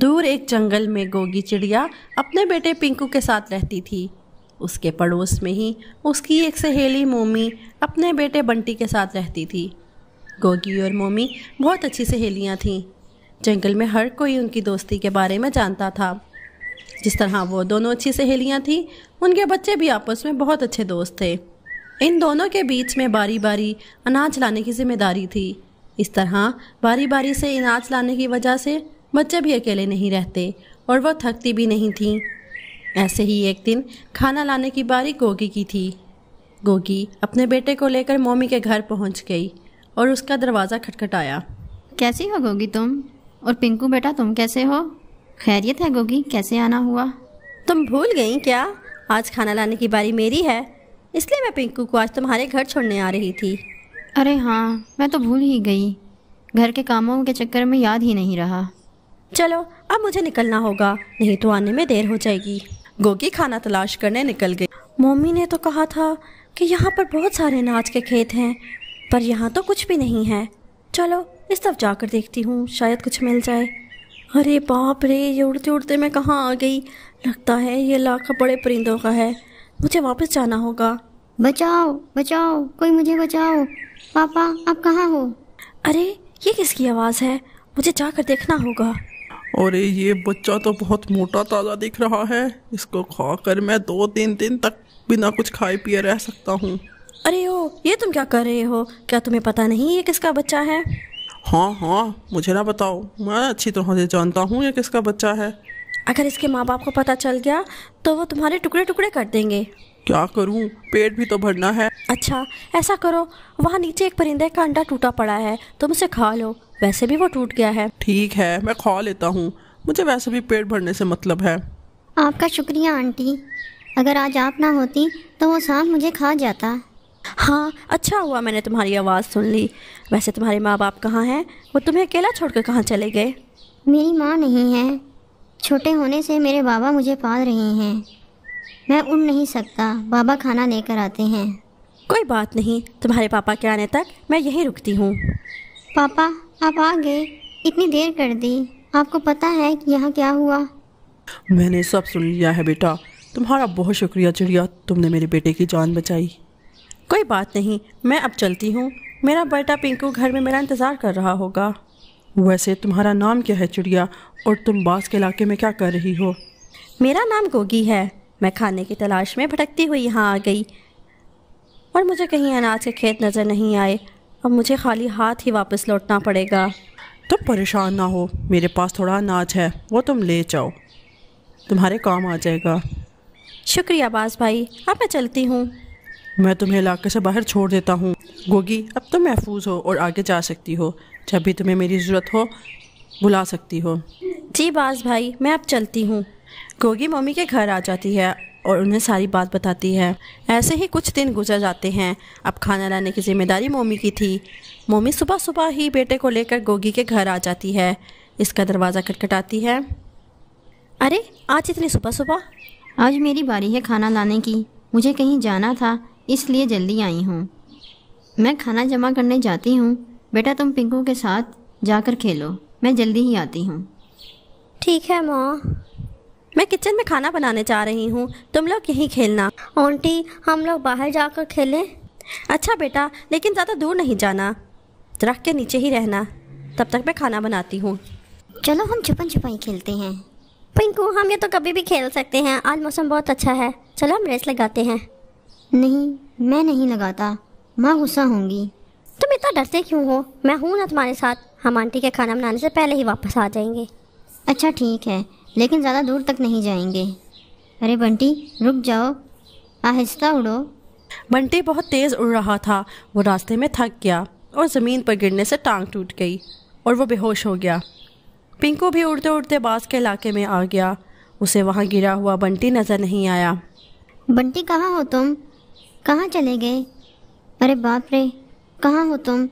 दूर एक जंगल में गोगी चिड़िया अपने बेटे पिंकू के साथ रहती थी उसके पड़ोस में ही उसकी एक सहेली मोमी अपने बेटे बंटी के साथ रहती थी गोगी और मोमी बहुत अच्छी सहेलियाँ थीं जंगल में हर कोई उनकी दोस्ती के बारे में जानता था जिस तरह वो दोनों अच्छी सहेलियाँ थीं उनके बच्चे भी आपस में बहुत अच्छे दोस्त थे इन दोनों के बीच में बारी बारी अनाज लाने की जिम्मेदारी थी इस तरह बारी बारी से अनाज लाने की वजह से बच्चे भी अकेले नहीं रहते और वह थकती भी नहीं थी ऐसे ही एक दिन खाना लाने की बारी गोगी की थी गोगी अपने बेटे को लेकर मोमी के घर पहुंच गई और उसका दरवाज़ा खटखटाया कैसी हो गोगी तुम और पिंकू बेटा तुम कैसे हो खैरियत है गोगी कैसे आना हुआ तुम भूल गई क्या आज खाना लाने की बारी मेरी है इसलिए मैं पिंकू को आज तुम्हारे घर छोड़ने आ रही थी अरे हाँ मैं तो भूल ही गई घर के कामों के चक्कर में याद ही नहीं रहा चलो अब मुझे निकलना होगा नहीं तो आने में देर हो जाएगी गोगी खाना तलाश करने निकल गई मम्मी ने तो कहा था कि यहाँ पर बहुत सारे अनाज के खेत हैं पर यहाँ तो कुछ भी नहीं है चलो इस तरफ जाकर देखती हूँ शायद कुछ मिल जाए अरे बाप रे ये उड़ते उड़ते मैं कहाँ आ गई लगता है ये इलाका बड़े परिंदों का है मुझे वापस जाना होगा बचाओ बचाओ कोई मुझे बचाओ पापा आप कहाँ हो अरे ये किसकी आवाज़ है मुझे जाकर देखना होगा और ये बच्चा तो बहुत मोटा ताज़ा दिख रहा है इसको खाकर मैं दो तीन दिन तक बिना कुछ खाए पिए रह सकता हूँ अरे ओ ये तुम क्या कर रहे हो क्या तुम्हें पता नहीं ये किसका बच्चा है हाँ हाँ मुझे ना बताओ मैं अच्छी तरह से जानता हूँ ये किसका बच्चा है अगर इसके माँ बाप को पता चल गया तो वो तुम्हारे टुकड़े टुकड़े कर देंगे क्या करूँ पेट भी तो भरना है अच्छा ऐसा करो वहाँ नीचे एक परिंदे का अंडा टूटा पड़ा है तुम उसे खा लो वैसे भी वो टूट गया है ठीक है मैं खा लेता हूँ मुझे वैसे भी पेट भरने से मतलब है आपका शुक्रिया आंटी अगर आज आप ना होती तो वो सांप मुझे खा जाता हाँ अच्छा हुआ मैंने तुम्हारी आवाज़ सुन ली वैसे तुम्हारे माँ बाप कहाँ हैं वो तुम्हें अकेला छोड़ कर कहाँ चले गए मेरी माँ नहीं है छोटे होने से मेरे बाबा मुझे पाल रहे हैं मैं उड़ नहीं सकता बाबा खाना लेकर आते हैं कोई बात नहीं तुम्हारे पापा के आने तक मैं यहीं रुकती हूँ पापा आप आ गए इतनी देर कर दी आपको पता है कि यहाँ क्या हुआ मैंने सब सुन लिया है बेटा तुम्हारा बहुत शुक्रिया चिड़िया तुमने मेरे बेटे की जान बचाई कोई बात नहीं मैं अब चलती हूँ मेरा बेटा पिंकू घर में मेरा इंतज़ार कर रहा होगा वैसे तुम्हारा नाम क्या है चिड़िया और तुम बास के इलाके में क्या कर रही हो मेरा नाम गोगी है मैं खाने की तलाश में भटकती हुई यहाँ आ गई और मुझे कहीं अनाज के खेत नज़र नहीं आए अब मुझे खाली हाथ ही वापस लौटना पड़ेगा तुम परेशान ना हो मेरे पास थोड़ा अनाज है वो तुम ले जाओ तुम्हारे काम आ जाएगा शुक्रिया बास भाई अब मैं चलती हूँ मैं तुम्हें इलाके से बाहर छोड़ देता हूँ गोगी अब तुम महफूज हो और आगे जा सकती हो जब भी तुम्हें मेरी ज़रूरत हो बुला सकती हो जी बास भाई मैं अब चलती हूँ गोगी मम्मी के घर आ जाती है और उन्हें सारी बात बताती है ऐसे ही कुछ दिन गुजर जाते हैं अब खाना लाने की जिम्मेदारी मोमी की थी मोमी सुबह सुबह ही बेटे को लेकर गोगी के घर आ जाती है इसका दरवाज़ा खटखटाती है अरे आज इतनी सुबह सुबह आज मेरी बारी है खाना लाने की मुझे कहीं जाना था इसलिए जल्दी आई हूँ मैं खाना जमा करने जाती हूँ बेटा तुम पिंकू के साथ जाकर खेलो मैं जल्दी ही आती हूँ ठीक है माँ मैं किचन में खाना बनाने जा रही हूँ तुम लोग यहीं खेलना आंटी हम लोग बाहर जाकर खेलें अच्छा बेटा लेकिन ज़्यादा दूर नहीं जाना दरख्त के नीचे ही रहना तब तक मैं खाना बनाती हूँ चलो हम छुपन छुपाई खेलते हैं पिंकू हम ये तो कभी भी खेल सकते हैं आज मौसम बहुत अच्छा है चलो हम रेस लगाते हैं नहीं मैं नहीं लगाता माँ गुस्सा होंगी तुम इतना डरते क्यों हो मैं हूँ ना तुम्हारे साथ हम आंटी के खाना बनाने से पहले ही वापस आ जाएंगे अच्छा ठीक है लेकिन ज़्यादा दूर तक नहीं जाएंगे अरे बंटी रुक जाओ आहिस्ता उड़ो बंटी बहुत तेज़ उड़ रहा था वो रास्ते में थक गया और ज़मीन पर गिरने से टांग टूट गई और वो बेहोश हो गया पिंकू भी उड़ते उड़ते बास के इलाके में आ गया उसे वहाँ गिरा हुआ बंटी नज़र नहीं आया बंटी कहाँ हो तुम कहाँ चले गए अरे बाप रे कहाँ हो तुम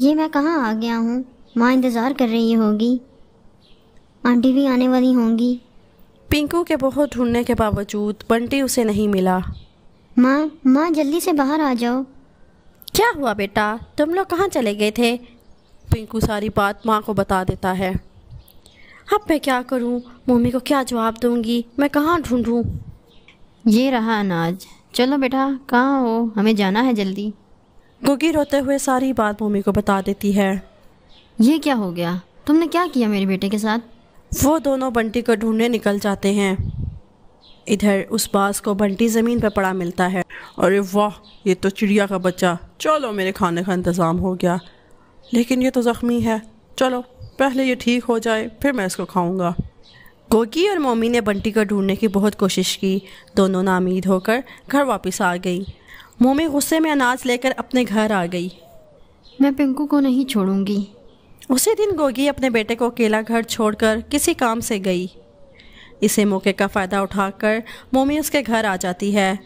ये मैं कहाँ आ गया हूँ माँ इंतज़ार कर रही होगी आंटी भी आने वाली होंगी पिंकू के बहुत ढूंढने के बावजूद बंटी उसे नहीं मिला माँ माँ जल्दी से बाहर आ जाओ क्या हुआ बेटा तुम लोग कहाँ चले गए थे पिंकू सारी बात माँ को बता देता है अब मैं क्या करूँ मम्मी को क्या जवाब दूंगी मैं कहाँ ढूंढूँ ये रहा अनाज चलो बेटा कहाँ हो हमें जाना है जल्दी गुगी रोते हुए सारी बात मम्मी को बता देती है ये क्या हो गया तुमने क्या किया मेरे बेटे के साथ वो दोनों बंटी को ढूंढने निकल जाते हैं इधर उस बास को बंटी ज़मीन पर पड़ा मिलता है अरे वाह ये तो चिड़िया का बच्चा चलो मेरे खाने का इंतज़ाम हो गया लेकिन ये तो ज़ख्मी है चलो पहले ये ठीक हो जाए फिर मैं इसको खाऊंगा गोगी और मोमी ने बंटी को ढूंढने की बहुत कोशिश की दोनों नामीद होकर घर वापस आ गई मोमी गुस्से में अनाज लेकर अपने घर आ गई मैं पिंकू को नहीं छोड़ूंगी उसी दिन गोगी अपने बेटे को अकेला घर छोड़कर किसी काम से गई इसे मौके का फ़ायदा उठाकर मोमी उसके घर आ जाती है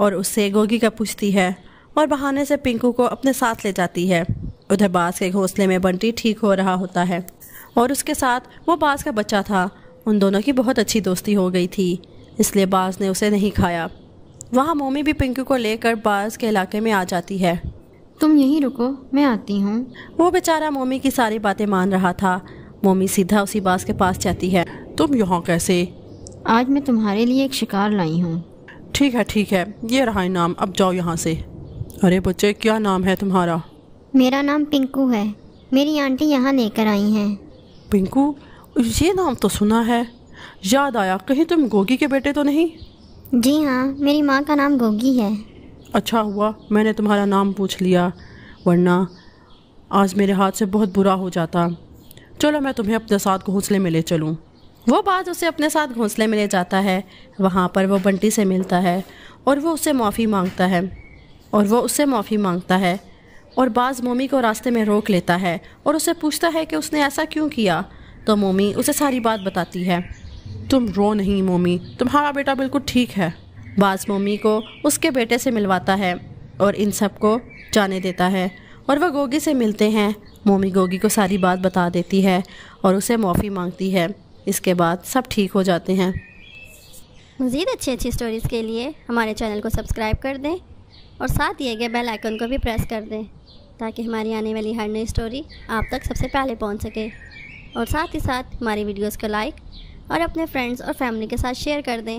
और उससे गोगी का पूछती है और बहाने से पिंकू को अपने साथ ले जाती है उधर बास के घोंसले में बंटी ठीक हो रहा होता है और उसके साथ वो बास का बच्चा था उन दोनों की बहुत अच्छी दोस्ती हो गई थी इसलिए बाज ने उसे नहीं खाया वहाँ मोमी भी पिंकू को लेकर बाज के इलाके में आ जाती है तुम यहीं रुको मैं आती हूँ वो बेचारा मोमी की सारी बातें मान रहा था मोमी सीधा उसी बास के पास जाती है तुम यहाँ कैसे आज मैं तुम्हारे लिए एक शिकार लाई हूँ ठीक है ठीक है ये रहा इनाम अब जाओ यहाँ से अरे बच्चे क्या नाम है तुम्हारा मेरा नाम पिंकू है मेरी आंटी यहाँ लेकर आई हैं पिंकू ये नाम तो सुना है याद आया कहीं तुम गोगी के बेटे तो नहीं जी हाँ मेरी माँ का नाम गोगी है अच्छा हुआ मैंने तुम्हारा नाम पूछ लिया वरना आज मेरे हाथ से बहुत बुरा हो जाता चलो मैं तुम्हें अपने साथ घोंसले में ले चलूँ वो बाज उसे अपने साथ घोंसले में ले जाता है वहाँ पर वो बंटी से मिलता है और वो उससे माफ़ी मांगता है और वो उससे माफ़ी मांगता है और बाज मोमी को रास्ते में रोक लेता है और उसे पूछता है कि उसने ऐसा क्यों किया तो मोमी उसे सारी बात बताती है तुम रो नहीं मोमी तुम्हारा बेटा बिल्कुल ठीक है बाज मोमी को उसके बेटे से मिलवाता है और इन सब को जाने देता है और वह गोगी से मिलते हैं मोमी गोगी को सारी बात बता देती है और उसे माफ़ी मांगती है इसके बाद सब ठीक हो जाते हैं मज़ीद अच्छी अच्छी स्टोरीज़ के लिए हमारे चैनल को सब्सक्राइब कर दें और साथ दिए गए बेल आइकन को भी प्रेस कर दें ताकि हमारी आने वाली हर नई स्टोरी आप तक सबसे पहले पहुंच सके और साथ ही साथ हमारी वीडियोस को लाइक और अपने फ्रेंड्स और फैमिली के साथ शेयर कर दें